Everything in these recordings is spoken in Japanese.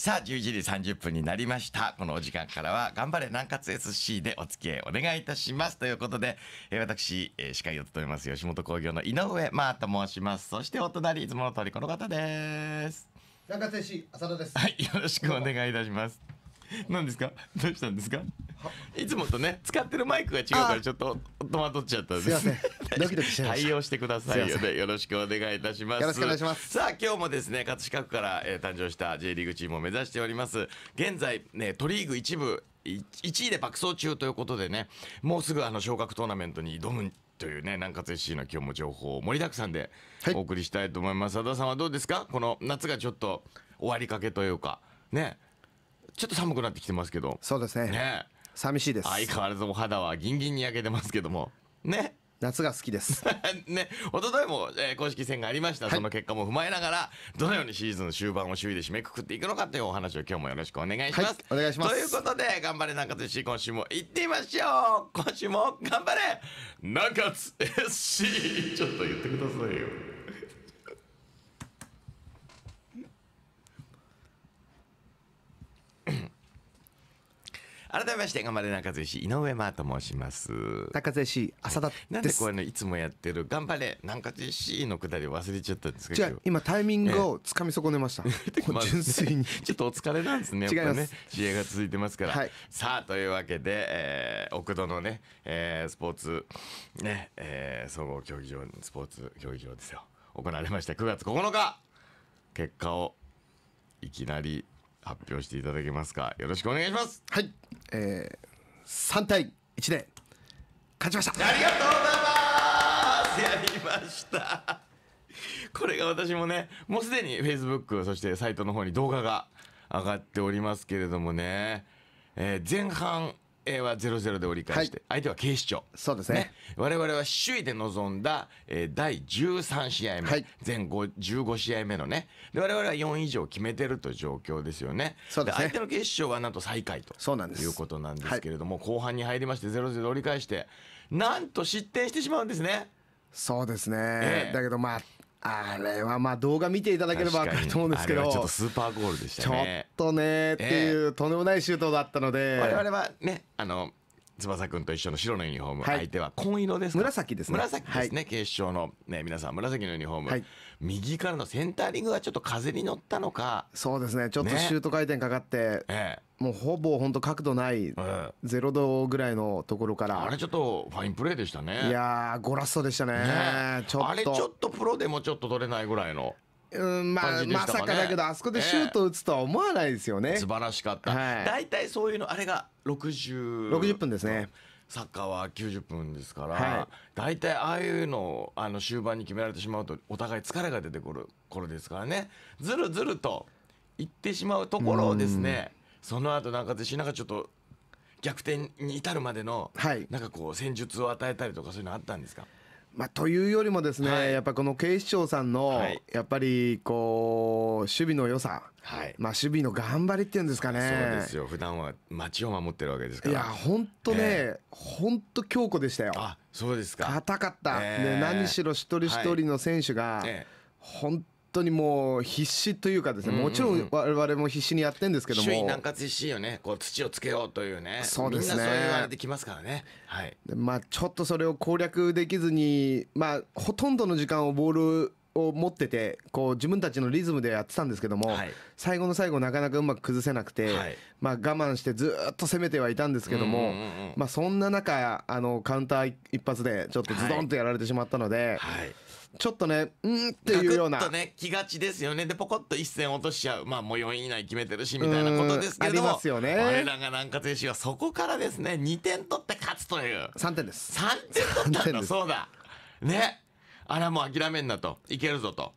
さあ、11時30分になりました。このお時間からは、頑張れ南葛 SC でお付き合いお願いいたします。ということで、えー、私、えー、司会を務めます、吉本興業の井上真と申します。そして、お隣、いつもの通りこの方です。南葛 SC、浅田です。はい、よろしくお願いいたします。何ですかどうしたんですかいつもとね使ってるマイクが違うからちょっと戸惑っちゃったんですすドキドキし対応してくださいよねよろしくお願いいたしますよろしくお願いしますさあ今日もですね葛飾区から、えー、誕生した J リーグチームを目指しております現在ねトリーグ一部1位で爆走中ということでねもうすぐあの昇格トーナメントに挑むというね南葛 SC の今日も情報盛りだくさんでお送りしたいと思います、はい、佐田さんはどうですかこの夏がちょっと終わりかけというかねちょっと寒くなってきてますけどそうですねね寂しいです相変わらずお肌はギンギンに焼けてますけどもね夏が好きです ね一昨日も、えー、公式戦がありました、その結果も踏まえながらどのようにシーズン終盤を首位で締めくくっていくのかというお話を今日もよろしくお願いします、はい、お願いしますということで頑張れ中津市今週も行ってみましょう今週も頑張れ中津 SC ちょっと言ってくださいよ改めまして頑張れ中津石、井上真と申します中津石、浅田なんでこれのいつもやってる頑張れ中津市のくだり忘れちゃったんですけど今タイミングをつかみ損ねました、純粋に ちょっとお疲れなんですね やっぱね試合が続いてますから、はい、さあというわけで、えー、奥戸のね、えー、スポーツね、えー、総合競技場スポーツ競技場ですよ行われました9月9日結果をいきなり発表していただけますかよろしくお願いしますはいえー、3対一で勝ちましたありがとうございますやりましたこれが私もねもうすでに Facebook そしてサイトの方に動画が上がっておりますけれどもね、えー、前半えー、は0-0で折り返して、はい、相手は警視庁。そうですね。ね我々は首位で臨んだ、えー、第13試合目、はい、全15試合目のね。で、我々は4以上決めてるという状況ですよね。そうですね。相手の警視庁はなんと最下位とそうなんですいうことなんですけれども、はい、後半に入りまして0-0で折り返して、なんと失点してしまうんですね。そうですね。えー、だけどまあ、あれはまあ動画見ていただければ分かると思うんですけどちょっとスーパーゴールでしたねちょっとねっていうとんでもないシュートだったので、我々はねあの翼君と一緒の白のユニフォーム、はい相手は紺色ですか紫ですね紫ですね、決勝の、ね、皆さん紫のユニフォーム、はい右からのセンターリングがちょっと風に乗ったのか、そうですねちょっとシュート回転かかって、ええもうほぼ本当角度ないえロ度ぐらいのところからあれちょっとファインプレーでしたねいやーゴラストでしたねねちょっとあれちょっとプロでもちょっと取れないぐらいのうん、まあ、ね、まさかだけど、あそこでシュート打つとは思わないですよね。えー、素晴らしかった。はい、大体そういうの、あれが60。60分ですね。サッカーは90分ですから、はい、大体ああいうのをあの終盤に決められてしまうとお互い疲れが出てくる頃ですからねずるずるといってしまうところをですねその後なんかでしなんかちょっと逆転に至るまでの、はい、なんかこう戦術を与えたりとかそういうのあったんですかまあ、というよりもですね、はい、やっぱこの警視庁さんの、はい、やっぱりこう守備の良さ、はい、まあ、守備の頑張りっていうんですかね、そうですよ普段は街を守ってるわけですからいや、本当ね、本、当、強固でしたよ、あそうですか硬かった、えー、何しろ一人一人の選手が、本当にもう必死というかですね、もちろん我々も必死にやってんですけども周囲南葛必死よねこう土をつけようというねそうですねみんなそう言われてきますからね、はい、まあちょっとそれを攻略できずにまあほとんどの時間をボールを持っててこう自分たちのリズムでやってたんですけども、はい、最後の最後なかなかうまく崩せなくて、はい、まあ、我慢してずっと攻めてはいたんですけども、うんうんうん、まあ、そんな中あのカウンター一発でちょっとズドンとやられてしまったので、はいちょっとねうんっていうようなちょっとね気がちですよねでポコッと一戦落としちゃうまあもう4位以内決めてるしみたいなことですけどもありますよね我らが南葛選手はそこからですね2点取って勝つという3点です3点取ったんだそうだねあらもう諦めんなといけるぞと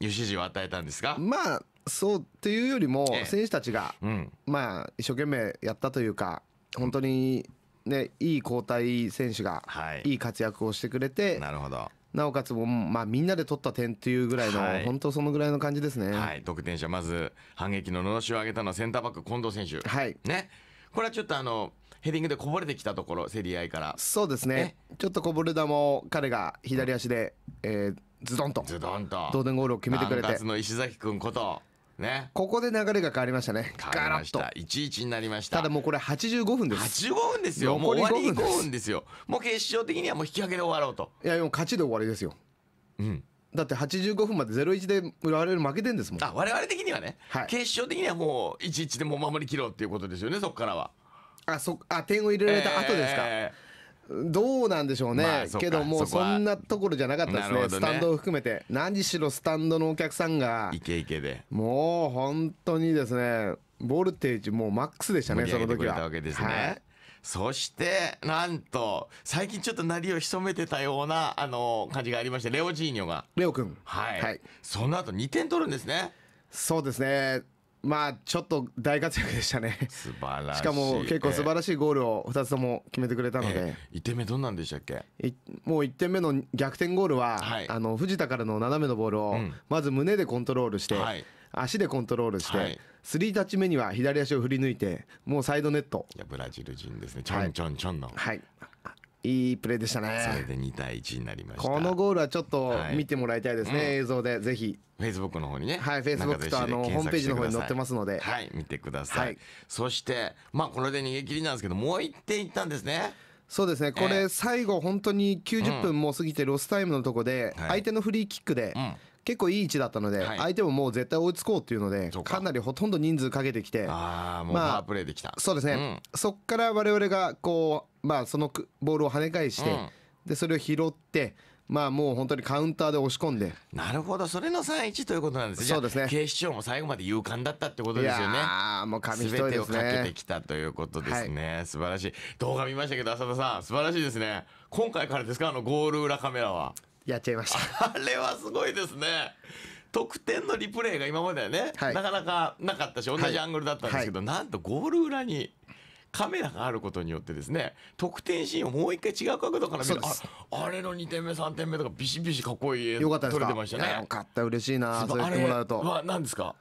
いう指示を与えたんですがまあそうっていうよりも選手たちが、うん、まあ一生懸命やったというか本当にねいい交代選手がいい活躍をしてくれて、なるほどなおかつも、まあ、みんなで取った点というぐらいの、はい、本当そのぐらいの感じですね。はい、得点者、まず反撃ののろしを上げたのはセンターバック、近藤選手。はい、ねこれはちょっとあのヘディングでこぼれてきたところ、競り合いからそうですね、ちょっとこぼれ球を彼が左足で、えー、ズドンとズドンと同点ゴールを決めてくれて。の石崎君ことね。ここで流れが変わりましたね。変わりました。11になりました。ただもうこれ85分です。85分ですよ。もう終わり5分ですよ。もう決勝的にはもう引き分けで終わろうと。いや、もう勝ちで終わりですよ。うん。だって85分まで0-1で我々負けてんですもん。あ、我々的にはね。はい、決勝的にはもう1-1でもう守りきろうっていうことですよね、そこからは。あ、そ、あ、点を入れられた後ですか。えーどうなんでしょうね、まあ、けどもうそんなところじゃなかったですね、ね、スタンドを含めて何しろスタンドのお客さんがイケイケでもう本当にですねボルテージもうマックスでしたねその時は。わけですね、はいそして、なんと、最近ちょっと鳴りを潜めてたような、あの、感じがありまして、レオジーニョが。レオ君。はい。はい、その後2点取るんですね。そうですね。まあちょっと大活躍でしたね素晴らしいしかも結構素晴らしいゴールを2つとも決めてくれたので、え1点目どんなんでしたっけもう1点目の逆転ゴールは、はい、あの藤田からの斜めのボールをまず胸でコントロールして、はい、足でコントロールして、はい、スリータッチ目には左足を振り抜いてもうサイドネットいやブラジル人ですねちょんちょんちょんのはい、いいプレーでしたね。それで2対1になりました。このゴールはちょっと見てもらいたいですね、はいうん、映像でぜひ。フェイスブックの方にね。はい、フェイスブックとあのホームページの方に載ってますので。はい、見てください。はい、そして、まあこれで逃げ切りなんですけど、もう1点いったんですね。そうですね、これ、最後、本当に90分もう過ぎて、ロスタイムのとこで、相手のフリーキックで、結構いい位置だったので、相手ももう絶対追いつこうっていうので、かなりほとんど人数かけてきて、まあ、プレーできた。そうですね、そこから我々がこう、まあ、そのボールを跳ね返して、でそれを拾って、まあもう本当にカウンターで押し込んでなるほどそれの三一ということなんですねそうですね警視庁も最後まで勇敢だったってことですよねああもう紙一重ですね全てをかけてきたということですね、はい、素晴らしい動画見ましたけど浅田さん素晴らしいですね今回からですかあのゴール裏カメラはやっちゃいましたあれはすごいですね得点のリプレイが今まではね、はい、なかなかなかったし同じアングルだったんですけど、はい、なんとゴール裏にカメラがあることによってですね特点シーンをもう一回違う角度から見るああれの2点目3点目とかビシビシかっこいい映像撮れてましたねよかった嬉しいなそう言ってもらうとは何ですか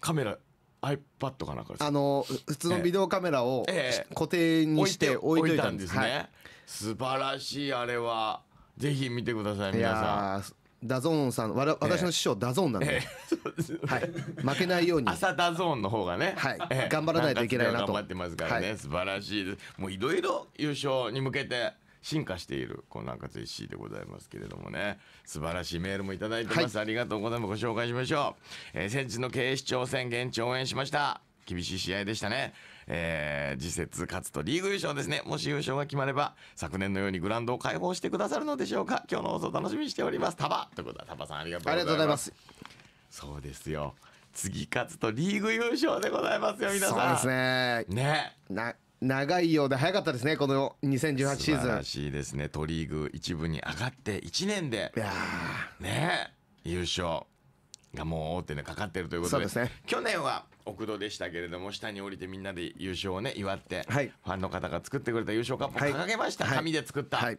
カメラ iPad かなんかあの普通のビデオカメラを、ええ、固定にして置いといたんですね、はい、素晴らしいあれはぜひ見てください皆さんダゾーンさんわら私の師匠ダゾーンなんで、はい、負けないように、朝ダゾーンの方がね、はいえ頑張らないといけないなと頑張ってますからね、はい素晴らしいですもういろいろ優勝に向けて進化しているこの赤し C でございますけれどもね素晴らしいメールもいただいてます、ありがとうございますご紹介しましょう、えー、先日の警視庁選、現地応援しました厳しい試合でしたねえー、次節勝つとリーグ優勝ですね。もし優勝が決まれば、昨年のようにグラウンドを開放してくださるのでしょうか。今日の放送楽しみにしております。タバということは、タバさんありがとうございます。そうですよ。次勝つとリーグ優勝でございますよ、皆さん。そうですね。ね。長いようで早かったですね、この2018シーズン。素晴らしいですね、都リーグ一部に上がって1年で、ね、優勝がもう大手にかかってるということで、でね、去年は奥戸でしたけれども下に降りてみんなで優勝をね祝って、はい、ファンの方が作ってくれた優勝カップを掲げました、はい、紙で作った、はい、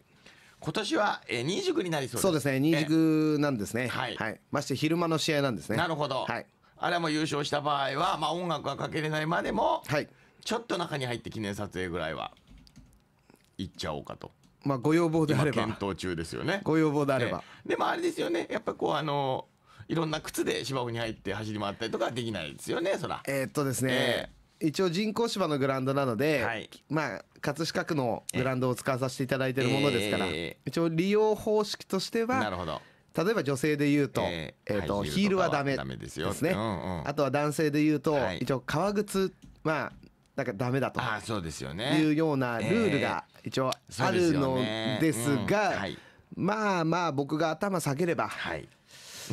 今年は、えー、になりそうですそうですね新宿なんですね、はいはい、まして昼間の試合なんですねなるほど、はい、あれも優勝した場合は、まあ、音楽がかけれないまでも、はい、ちょっと中に入って記念撮影ぐらいは行っちゃおうかと。まあ、ご要望であれば検討中ですよねご要望であれば、ね、でもあれですよねやっぱこうあのーいろんな靴で芝生に入って走り回ったりとかはできないですよねそらえーっとですね、えー、一応人工芝のグラウンドなので、はい、まあ葛飾区のグラウンドを使わさせていただいているものですから、えー、一応利用方式としてはなるほど例えば女性で言うと,、えー、えー、とヒールはダメですよね、うんうん、あとは男性で言うと、はい、一応革靴まあなんかダメだとあそうですよ、ね、いうようなルールが一応あるのですが、まあまあ僕が頭下げれば、はい、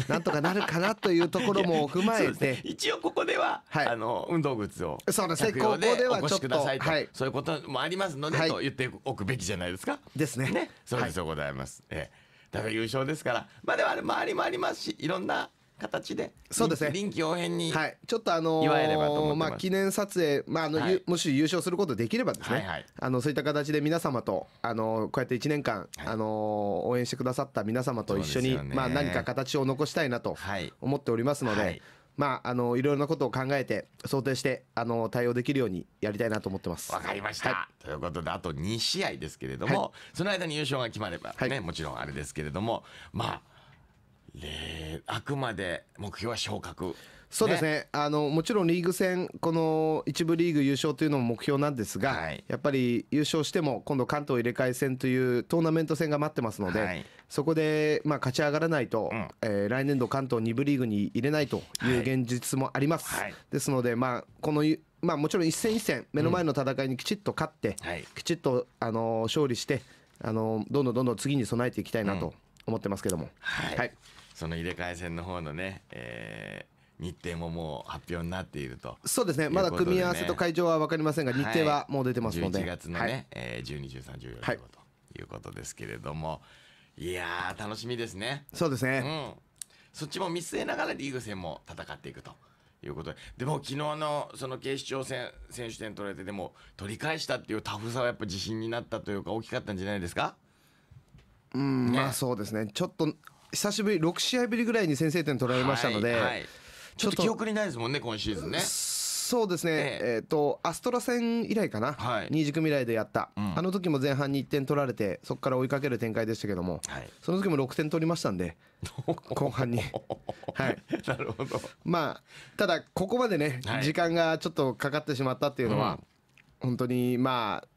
なんとかなるかなというところも踏まえて 一応ここでは、はい、あの運動靴をそうですねここではちょっと、はい、そういうこともありますので、はい、と言っておくべきじゃないですかですねねそうですございます、ええだから優勝ですからまあでもあれ周りもありますしいろんな形でそうですね臨機応変に、はい、ちょっとあのー、まあ、記念撮影、まああの、はい、もし優勝することできればですね、はいはい、あのそういった形で皆様と、あのー、こうやって1年間、はい、あのー、応援してくださった皆様と一緒に、ね、まあ、何か形を残したいなと思っておりますので。まあ、あのいろいろなことを考えて想定してあの対応できるようにやりたいなと思ってます。わかりました、はい、ということであと2試合ですけれども、はい、その間に優勝が決まればね、い、もちろんあれですけれどもまああくまで目標は昇格そうですね、ね、あのもちろんリーグ戦この一部リーグ優勝というのも目標なんですが、はい、やっぱり優勝しても今度関東入れ替え戦というトーナメント戦が待ってますので、はい、そこでまあ勝ち上がらないと、うん、えー、来年度関東2部リーグに入れないという現実もあります、はい、ですのでまあこのまあ、もちろん一戦一戦目の前の戦いにきちっと勝って、うんはい、きちっと、あの勝利して、あのどんどんどんどん次に備えていきたいなと思ってますけども。うん、はい、はいその入れ替え戦の方のね、えー、日程ももう発表になっているとそうですね、まだ組み合わせと会場は分かりませんが、日程はもう出てますので、はい、11月のね、はいえー、12、13、14、15ということですけれども、いやー、楽しみですね。そうですね、うん、そっちも見据えながらリーグ戦も戦っていくと。いうことででも昨日のその警視庁戦選手権取られてでも取り返したっていうタフさはやっぱ自信になったというか大きかったんじゃないですかうん、ね、まあそうですねちょっと久しぶり6試合ぶりぐらいに先制点取られましたので、はいはい、ちょっと記憶にないですもんね今シーズンね。そうですね、えええー、とアストラ戦以来かな、はい、軸未来でやった、うん、あの時も前半に1点取られて、そこから追いかける展開でしたけども、はい、その時も6点取りましたんで、後半に。はい、なるほど、まあ、ただ、ここまでね、はい、時間がちょっとかかってしまったっていうのは、うん、本当にまあ、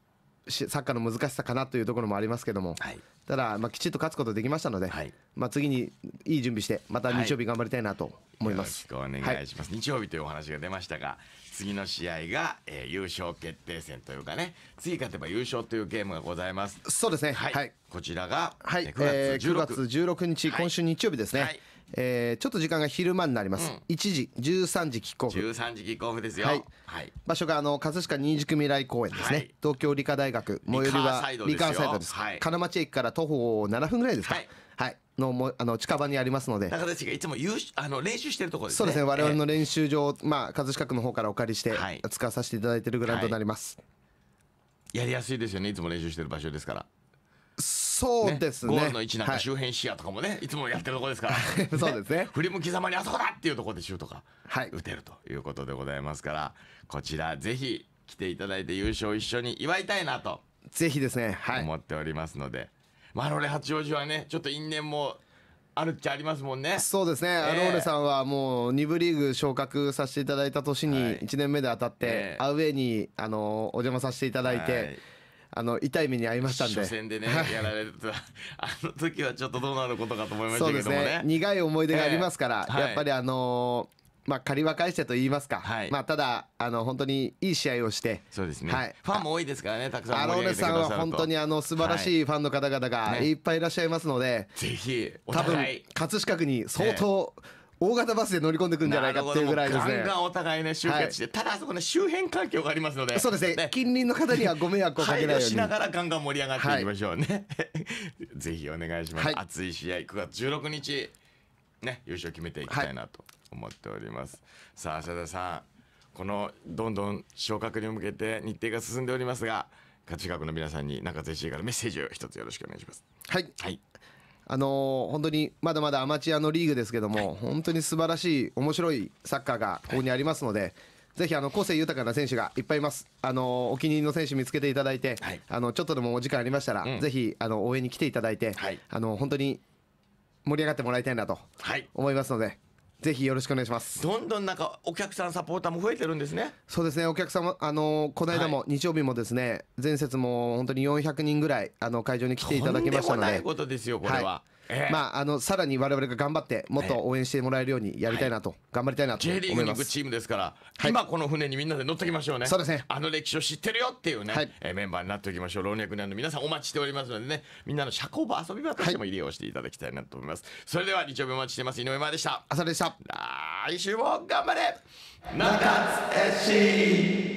サッカーの難しさかなというところもありますけども、はい、ただ、まあ、きちっと勝つことできましたので、はい、まあ、次にいい準備してまた日曜日頑張りたいなと思います、はい、よろしくお願いします、日曜日というお話が出ましたが次の試合が、えー、優勝決定戦というかね次勝てば優勝というゲームがございますそうですねはい、はい、こちらが、はい、えー、9月16日今週日曜日ですね、はいえー、ちょっと時間が昼間になります、うん、1時13時キックオフ13時キックオフですよ、はい、はい、場所があの葛飾新宿未来公園ですね、はい、東京理科大学最寄りはリカサイドです、はい、金町駅から徒歩7分ぐらいですかはいはいのもあの近場にありますので中田氏がいつも優あの練習してるところですねそうですね我々の練習場、えー、まあ、葛飾区の方からお借りして使わさせていただいてるグラウンドになります、やりやすいですよねいつも練習してる場所ですからそうですね。ゴールの位置なんか周辺視野とかもね、いつもやってるとこですから。そうですね。振り向きざまにあそこだっていうところでシュートが打てるということでございますから、こちらぜひ来ていただいて優勝一緒に祝いたいなと。ぜひですね。はい。思っておりますので。マロレ八王子はね、ちょっと因縁もあるっちゃありますもんね。そうですね。えー、ローレさんはもう2部リーグ昇格させていただいた年に1年目で当たって、アウェーにあのお邪魔させていただいて。はいあの痛い目に遭いましたんで初戦でね、やられたあの時はちょっとどうなることかと思いましたけどそうですね苦い思い出がありますから、えー、やっぱりあのーまあ、借りは返してと言いますか、はい、まあ、ただあの、本当にいい試合をして、そうですね、はい、ファンも多いですからね、たくさんアローネさんは本当にあの素晴らしいファンの方々がいっぱいいらっしゃいますので、はいね、ぜひ、多分葛飾区に相当、ね、大型バスで乗り込んでくんじゃないかっていうぐらいですね。ガンガンお互いね集結して、はい、ただあそこね周辺環境がありますので、そうですね、ね、近隣の方にはご迷惑をかけないように。しながらガンガン盛り上がっていきましょうね。はい、ぜひお願いします、はい、熱い試合9月16日ね優勝決めていきたいなと思っております。さあ浅田さん。このどんどん昇格に向けて日程が進んでおりますが、価値学の皆さんに中津 f からメッセージを一つよろしくお願いします。はい。はい。あのー、本当にまだまだアマチュアのリーグですけども、はい、本当に素晴らしい、面白いサッカーがここにありますので、はいぜひあの個性豊かな選手がいっぱいいます。あのお気に入りの選手見つけていただいて、はい、あのちょっとでもお時間ありましたら、うん、ぜひあの応援に来ていただいて、はい、あの本当に盛り上がってもらいたいなと思いますので、はい、ぜひよろしくお願いします。どんどんなんかお客さんサポーターも増えてるんですね。そうですね。お客様あのー、この間も日曜日もですね、前節も本当に400人ぐらいあの会場に来ていただきましたので。とんでもないことですよこれは。はいえー、まあ、あのさらに我々が頑張ってもっと応援してもらえるようにやりたいなと、はい、頑張りたいなと思います J リーグに行くチームですから、はい、今この船にみんなで乗っておきましょうねそうですねあの歴史を知ってるよっていうね、はい、えー、メンバーになっておきましょう老若男女皆さんお待ちしておりますのでねみんなの社交場遊び場としても利用していただきたいなと思います、それでは日曜日お待ちしてます井上真でした朝でした来週も頑張れ中津 SC